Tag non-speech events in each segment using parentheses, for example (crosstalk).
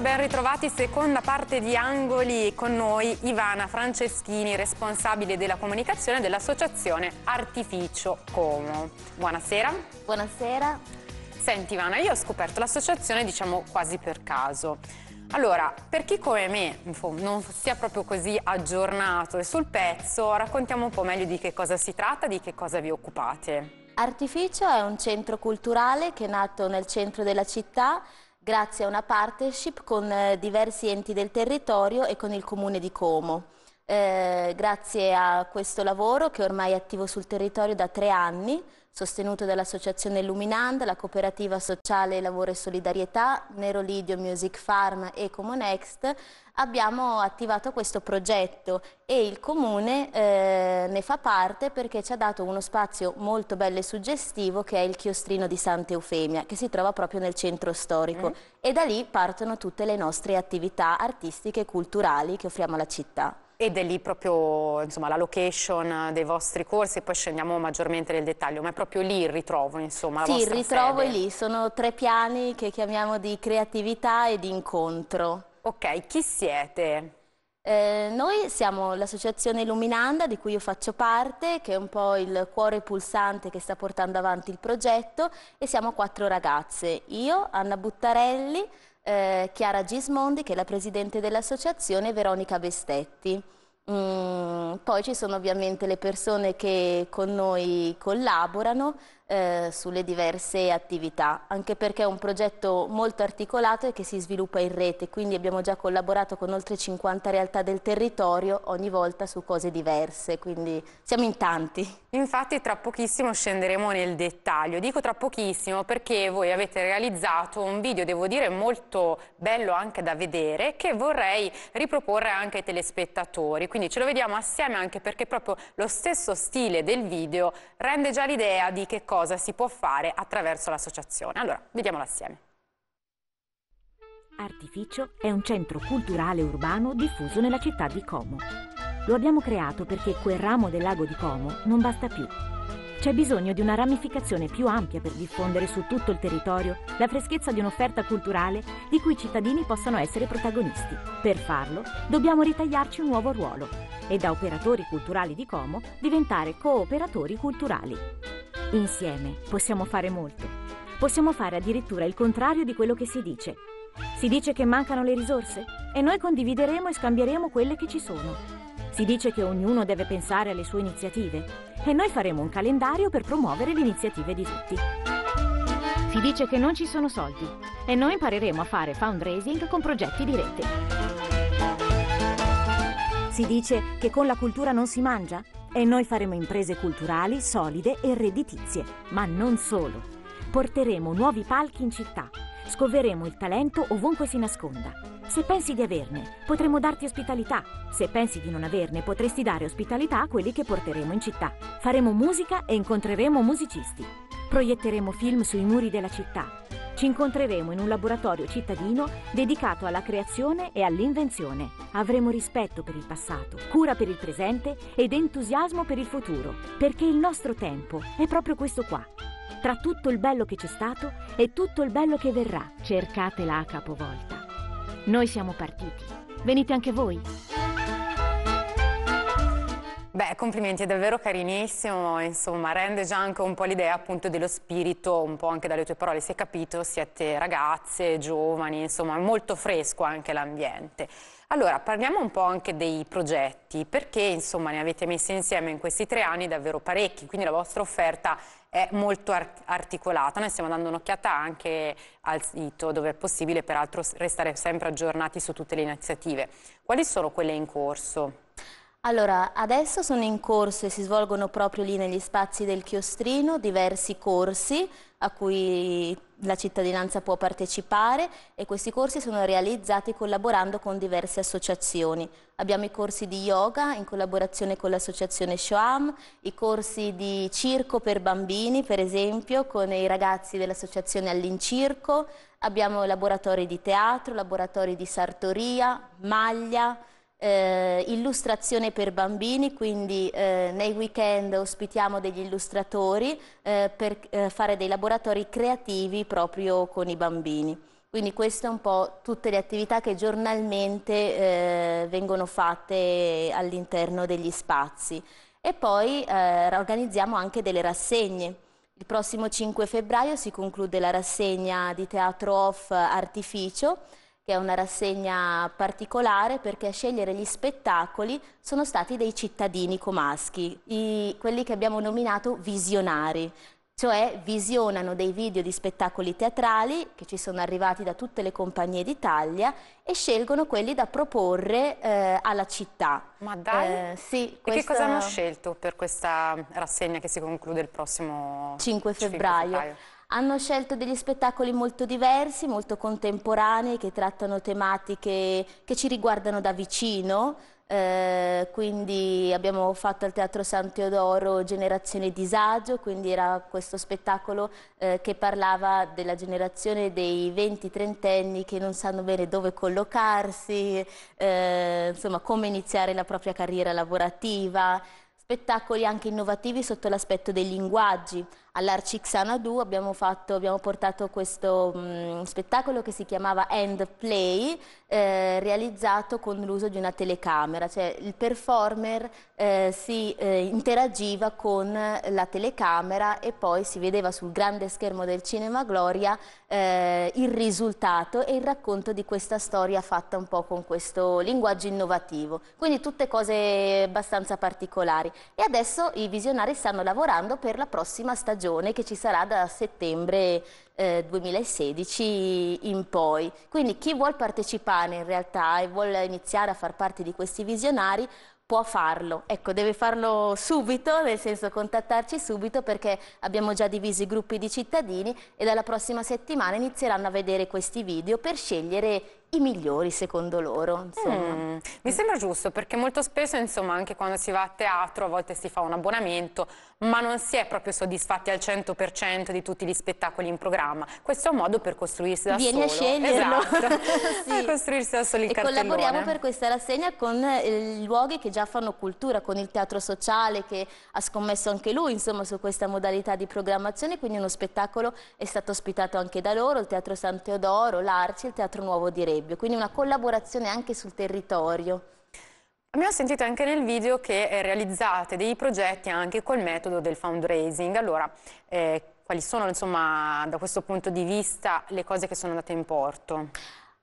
Buonasera, ben ritrovati. Seconda parte di Angoli con noi Ivana Franceschini, responsabile della comunicazione dell'associazione Artificio Como. Buonasera. Buonasera. Senti Ivana, io ho scoperto l'associazione diciamo quasi per caso. Allora, per chi come me non sia proprio così aggiornato e sul pezzo, raccontiamo un po' meglio di che cosa si tratta, di che cosa vi occupate. Artificio è un centro culturale che è nato nel centro della città grazie a una partnership con eh, diversi enti del territorio e con il comune di Como. Eh, grazie a questo lavoro che ormai è attivo sul territorio da tre anni, sostenuto dall'Associazione Luminand, la Cooperativa Sociale Lavoro e Solidarietà, Nero Lidio Music Farm e Comonext, abbiamo attivato questo progetto e il Comune eh, ne fa parte perché ci ha dato uno spazio molto bello e suggestivo che è il chiostrino di Santa Eufemia, che si trova proprio nel centro storico. Mm. E da lì partono tutte le nostre attività artistiche e culturali che offriamo alla città ed è lì proprio insomma, la location dei vostri corsi poi scendiamo maggiormente nel dettaglio, ma è proprio lì il ritrovo insomma, Sì, il ritrovo fede. è lì, sono tre piani che chiamiamo di creatività e di incontro. Ok, chi siete? Eh, noi siamo l'associazione Illuminanda di cui io faccio parte, che è un po' il cuore pulsante che sta portando avanti il progetto e siamo quattro ragazze, io, Anna Buttarelli, eh, Chiara Gismondi che è la presidente dell'associazione Veronica Bestetti. Mm, poi ci sono ovviamente le persone che con noi collaborano, eh, sulle diverse attività, anche perché è un progetto molto articolato e che si sviluppa in rete, quindi abbiamo già collaborato con oltre 50 realtà del territorio ogni volta su cose diverse, quindi siamo in tanti. Infatti tra pochissimo scenderemo nel dettaglio, dico tra pochissimo perché voi avete realizzato un video, devo dire, molto bello anche da vedere, che vorrei riproporre anche ai telespettatori, quindi ce lo vediamo assieme anche perché proprio lo stesso stile del video rende già l'idea di che cosa cosa si può fare attraverso l'associazione. Allora, vediamolo assieme. Artificio è un centro culturale urbano diffuso nella città di Como. Lo abbiamo creato perché quel ramo del lago di Como non basta più. C'è bisogno di una ramificazione più ampia per diffondere su tutto il territorio la freschezza di un'offerta culturale di cui i cittadini possano essere protagonisti. Per farlo dobbiamo ritagliarci un nuovo ruolo e da operatori culturali di Como diventare cooperatori culturali. Insieme possiamo fare molto. Possiamo fare addirittura il contrario di quello che si dice. Si dice che mancano le risorse e noi condivideremo e scambieremo quelle che ci sono. Si dice che ognuno deve pensare alle sue iniziative e noi faremo un calendario per promuovere le iniziative di tutti. Si dice che non ci sono soldi e noi impareremo a fare fundraising con progetti di rete. Si dice che con la cultura non si mangia e noi faremo imprese culturali solide e redditizie, ma non solo. Porteremo nuovi palchi in città, scoveremo il talento ovunque si nasconda. Se pensi di averne, potremo darti ospitalità. Se pensi di non averne, potresti dare ospitalità a quelli che porteremo in città. Faremo musica e incontreremo musicisti. Proietteremo film sui muri della città ci incontreremo in un laboratorio cittadino dedicato alla creazione e all'invenzione. Avremo rispetto per il passato, cura per il presente ed entusiasmo per il futuro, perché il nostro tempo è proprio questo qua. Tra tutto il bello che c'è stato e tutto il bello che verrà, cercatela a capovolta. Noi siamo partiti. Venite anche voi. Beh, complimenti, è davvero carinissimo, insomma, rende già anche un po' l'idea appunto dello spirito, un po' anche dalle tue parole, si è capito, siete ragazze, giovani, insomma, è molto fresco anche l'ambiente. Allora, parliamo un po' anche dei progetti, perché insomma ne avete messi insieme in questi tre anni davvero parecchi, quindi la vostra offerta è molto articolata. Noi stiamo dando un'occhiata anche al sito, dove è possibile peraltro restare sempre aggiornati su tutte le iniziative. Quali sono quelle in corso? Allora, adesso sono in corso e si svolgono proprio lì negli spazi del Chiostrino diversi corsi a cui la cittadinanza può partecipare e questi corsi sono realizzati collaborando con diverse associazioni. Abbiamo i corsi di yoga in collaborazione con l'associazione Shoam, i corsi di circo per bambini per esempio con i ragazzi dell'associazione All'incirco, abbiamo laboratori di teatro, laboratori di sartoria, maglia, eh, illustrazione per bambini, quindi eh, nei weekend ospitiamo degli illustratori eh, per eh, fare dei laboratori creativi proprio con i bambini. Quindi queste sono un po' tutte le attività che giornalmente eh, vengono fatte all'interno degli spazi. E poi eh, organizziamo anche delle rassegne. Il prossimo 5 febbraio si conclude la rassegna di teatro off Artificio, che è una rassegna particolare perché a scegliere gli spettacoli sono stati dei cittadini comaschi, i, quelli che abbiamo nominato visionari, cioè visionano dei video di spettacoli teatrali che ci sono arrivati da tutte le compagnie d'Italia e scelgono quelli da proporre eh, alla città. Ma dai! Eh, sì, e che cosa hanno scelto per questa rassegna che si conclude il prossimo 5 febbraio? 5 febbraio? Hanno scelto degli spettacoli molto diversi, molto contemporanei, che trattano tematiche che ci riguardano da vicino, eh, quindi abbiamo fatto al Teatro San Teodoro Generazione Disagio, quindi era questo spettacolo eh, che parlava della generazione dei 20-30 anni che non sanno bene dove collocarsi, eh, insomma come iniziare la propria carriera lavorativa, spettacoli anche innovativi sotto l'aspetto dei linguaggi all'Arcixanadu abbiamo, fatto, abbiamo portato questo mh, mm, spettacolo che si chiamava End Play, eh, realizzato con l'uso di una telecamera, cioè il performer eh, si eh, interagiva con la telecamera e poi si vedeva sul grande schermo del cinema Gloria eh, il risultato e il racconto di questa storia fatta un po' con questo linguaggio innovativo. Quindi tutte cose abbastanza particolari. E adesso i visionari stanno lavorando per la prossima stagione che ci sarà da settembre eh, 2016 in poi. Quindi chi vuole partecipare in realtà e vuole iniziare a far parte di questi visionari può farlo. Ecco, deve farlo subito, nel senso contattarci subito perché abbiamo già diviso i gruppi di cittadini e dalla prossima settimana inizieranno a vedere questi video per scegliere i migliori secondo loro. Mm, mi sembra giusto perché molto spesso insomma anche quando si va a teatro a volte si fa un abbonamento ma non si è proprio soddisfatti al 100% di tutti gli spettacoli in programma. Questo è un modo per costruirsi da Vieni solo. Vieni a sceglierlo. Esatto. (laughs) sì. costruirsi da solo il e cartellone. collaboriamo per questa rassegna con eh, luoghi che già fanno cultura, con il teatro sociale che ha scommesso anche lui insomma su questa modalità di programmazione quindi uno spettacolo è stato ospitato anche da loro, il teatro San Teodoro, l'Arci, il teatro Nuovo di Reggio. Rebbio, quindi una collaborazione anche sul territorio. Abbiamo sentito anche nel video che eh, realizzate dei progetti anche col metodo del fundraising. Allora, eh, quali sono insomma, da questo punto di vista le cose che sono andate in porto?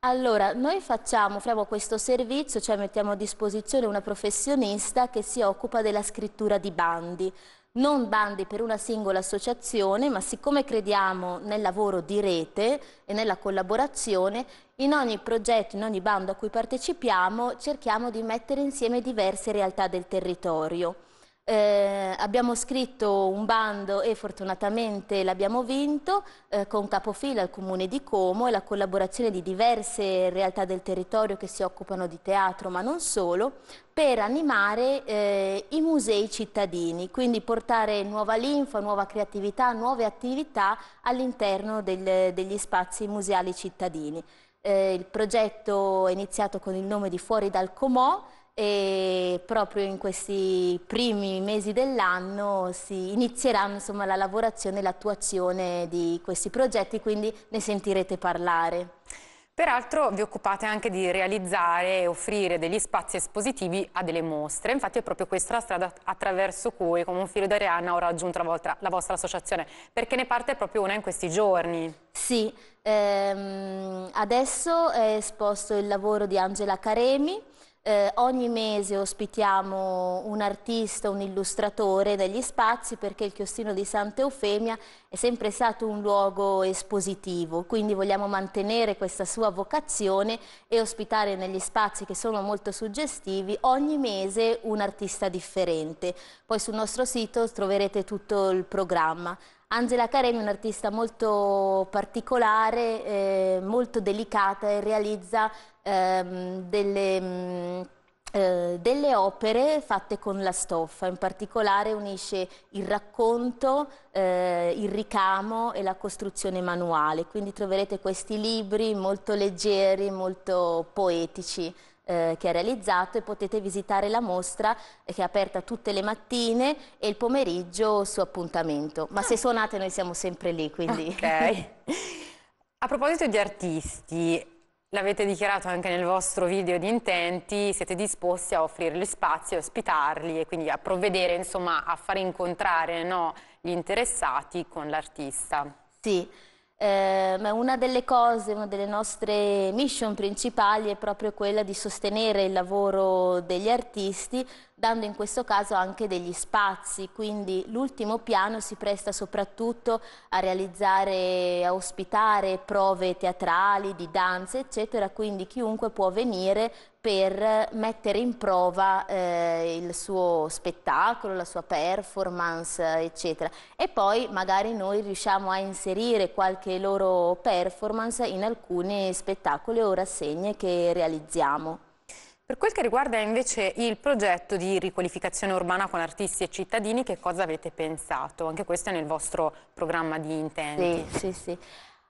Allora, noi facciamo, offriamo questo servizio, cioè mettiamo a disposizione una professionista che si occupa della scrittura di bandi non bandi per una singola associazione, ma siccome crediamo nel lavoro di rete e nella collaborazione, in ogni progetto, in ogni bando a cui partecipiamo, cerchiamo di mettere insieme diverse realtà del territorio. Eh, abbiamo scritto un bando e fortunatamente l'abbiamo vinto eh, con capofila al Comune di Como e la collaborazione di diverse realtà del territorio che si occupano di teatro, ma non solo, per animare eh, i musei cittadini, quindi portare nuova linfa, nuova creatività, nuove attività all'interno degli spazi museali cittadini. Eh, il progetto è iniziato con il nome di Fuori dal Comò, e proprio in questi primi mesi dell'anno si inizieranno insomma, la lavorazione e l'attuazione di questi progetti, quindi ne sentirete parlare. Peraltro vi occupate anche di realizzare e offrire degli spazi espositivi a delle mostre, infatti è proprio questa la strada attraverso cui come un filo d'Arianna ho raggiunto la vostra, la vostra associazione, perché ne parte proprio una in questi giorni. Sì, ehm, adesso è esposto il lavoro di Angela Caremi, eh, ogni mese ospitiamo un artista, un illustratore negli spazi perché il chiostino di Santa Eufemia è sempre stato un luogo espositivo, quindi vogliamo mantenere questa sua vocazione e ospitare negli spazi che sono molto suggestivi ogni mese un artista differente. Poi sul nostro sito troverete tutto il programma. Angela Caremi è un'artista molto particolare, eh, molto delicata e realizza ehm, delle... Mh, mm, eh, delle opere fatte con la stoffa, in particolare unisce il racconto, eh, il ricamo e la costruzione manuale, quindi troverete questi libri molto leggeri, molto poetici eh, che ha realizzato e potete visitare la mostra eh, che è aperta tutte le mattine e il pomeriggio su appuntamento. Ma ah. se suonate noi siamo sempre lì, quindi... Ok. A proposito di artisti, l'avete dichiarato anche nel vostro video di intenti, siete disposti a offrire gli spazi, a ospitarli e quindi a provvedere, insomma, a far incontrare no, gli interessati con l'artista. Sì. Eh, ma una delle cose, una delle nostre mission principali è proprio quella di sostenere il lavoro degli artisti dando in questo caso anche degli spazi, quindi l'ultimo piano si presta soprattutto a realizzare, a ospitare prove teatrali, di danze, eccetera, quindi chiunque può venire per mettere in prova eh, il suo spettacolo, la sua performance, eccetera. E poi magari noi riusciamo a inserire qualche loro performance in alcuni spettacoli o rassegne che realizziamo. Per quel che riguarda invece il progetto di riqualificazione urbana con artisti e cittadini, che cosa avete pensato? Anche questo è nel vostro programma di intenti. Sì, sì, sì.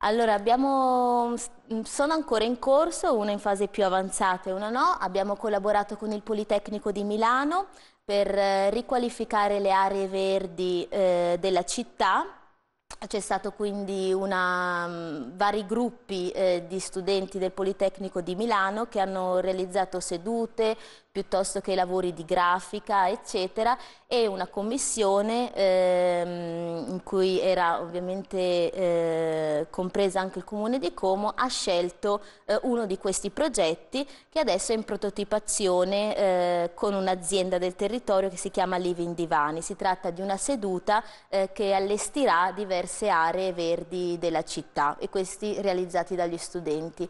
Allora, abbiamo, mm, sono ancora in corso, una in fase più avanzata e una no. Abbiamo collaborato con il Politecnico di Milano per eh, riqualificare le aree verdi eh, della città c'è stato quindi una, mm, vari gruppi eh, di studenti del Politecnico di Milano che hanno realizzato sedute, piuttosto che lavori di grafica, eccetera, e una commissione ehm, in cui era ovviamente eh, compresa anche il Comune di Como, ha scelto eh, uno di questi progetti che adesso è in prototipazione eh, con un'azienda del territorio che si chiama Living Divani. Si tratta di una seduta eh, che allestirà diverse aree verdi della città e questi realizzati dagli studenti.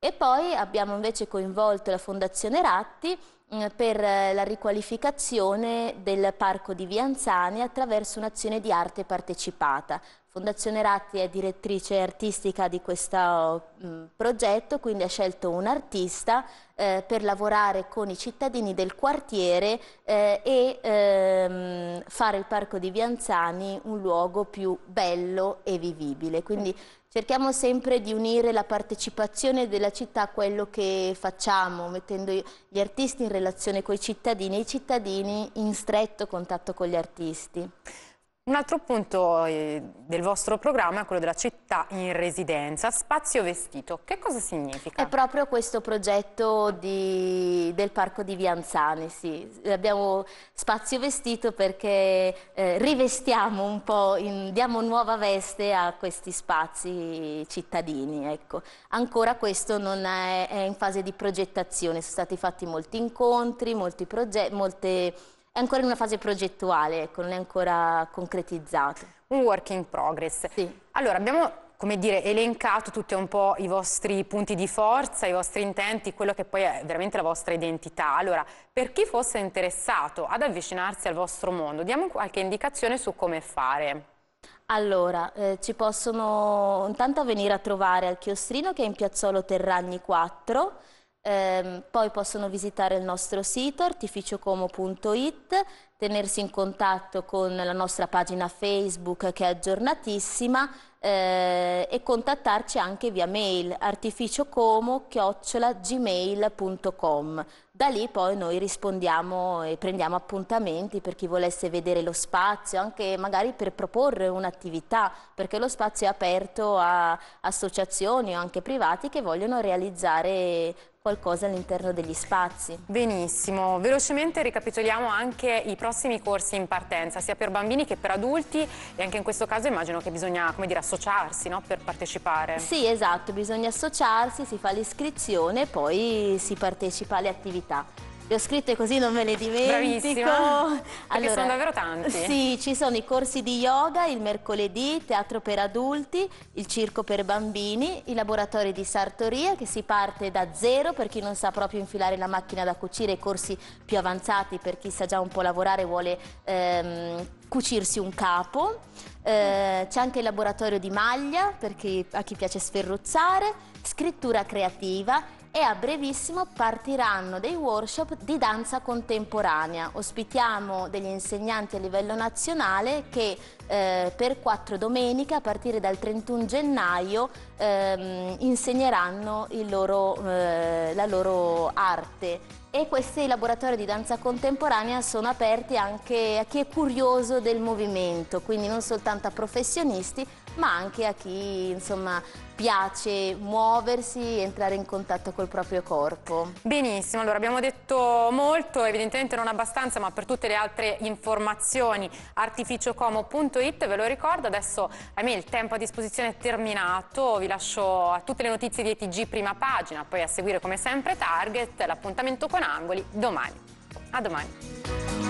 E poi abbiamo invece coinvolto la Fondazione Ratti mm, per eh, la riqualificazione del parco di Vianzani attraverso un'azione di arte partecipata. Fondazione Ratti è direttrice artistica di questo mm, progetto, quindi ha scelto un artista eh, per lavorare con i cittadini del quartiere eh, e ehm, fare il parco di Vianzani un luogo più bello e vivibile. Quindi Cerchiamo sempre di unire la partecipazione della città a quello che facciamo, mettendo gli artisti in relazione con i cittadini e i cittadini in stretto contatto con gli artisti. Un altro punto eh, del vostro programma è quello della città in residenza, spazio vestito. Che cosa significa? È proprio questo progetto di, del parco di Vianzani, sì. Abbiamo spazio vestito perché eh, rivestiamo un po', in, diamo nuova veste a questi spazi cittadini. Ecco. Ancora questo non è, è in fase di progettazione, sono stati fatti molti incontri, molti progetti, molte è ancora in una fase progettuale, ecco, non è ancora concretizzato. Un work in progress. Sì. Allora, abbiamo come dire, elencato tutti un po' i vostri punti di forza, i vostri intenti, quello che poi è veramente la vostra identità. Allora, per chi fosse interessato ad avvicinarsi al vostro mondo, diamo qualche indicazione su come fare. Allora, eh, ci possono intanto venire a trovare al Chiostrino che è in Piazzolo Terragni 4, eh, poi possono visitare il nostro sito artificiocomo.it, tenersi in contatto con la nostra pagina Facebook che è aggiornatissima eh, e contattarci anche via mail artificiocomo-gmail.com. Da lì poi noi rispondiamo e prendiamo appuntamenti per chi volesse vedere lo spazio, anche magari per proporre un'attività, perché lo spazio è aperto a associazioni o anche privati che vogliono realizzare qualcosa all'interno degli spazi. Benissimo, velocemente ricapitoliamo anche i prossimi corsi in partenza, sia per bambini che per adulti e anche in questo caso immagino che bisogna dire, associarsi no? per partecipare. Sì, esatto, bisogna associarsi, si fa l'iscrizione e poi si partecipa alle attività. Le ho scritte così non me le dimentico. Bravissima, allora, perché sono davvero tanti. Sì, ci sono i corsi di yoga il mercoledì, teatro per adulti, il circo per bambini, i laboratori di sartoria che si parte da zero per chi non sa proprio infilare la macchina da cucire, i corsi più avanzati per chi sa già un po' lavorare e vuole ehm, cucirsi un capo. Eh, c'è anche il laboratorio di maglia per chi, a chi piace sferruzzare, scrittura creativa e a brevissimo partiranno dei workshop di danza contemporanea. Ospitiamo degli insegnanti a livello nazionale che eh, per quattro domeniche a partire dal 31 gennaio ehm, insegneranno loro, eh, la loro arte e questi laboratori di danza contemporanea sono aperti anche a chi è curioso del movimento, quindi non soltanto a professionisti ma anche a chi insomma piace muoversi e entrare in contatto col proprio corpo. Benissimo, allora abbiamo detto molto, evidentemente non abbastanza, ma per tutte le altre informazioni artificiocomo.it, ve lo ricordo, adesso a il tempo a disposizione è terminato, vi lascio a tutte le notizie di ETG prima pagina, poi a seguire come sempre Target, l'appuntamento con Angoli domani. A domani.